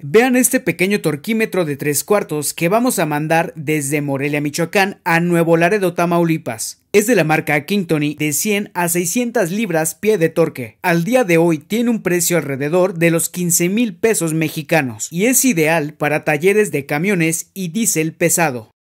Vean este pequeño torquímetro de tres cuartos que vamos a mandar desde Morelia, Michoacán a Nuevo Laredo, Tamaulipas. Es de la marca Kingtony de 100 a 600 libras pie de torque. Al día de hoy tiene un precio alrededor de los 15 mil pesos mexicanos y es ideal para talleres de camiones y diésel pesado.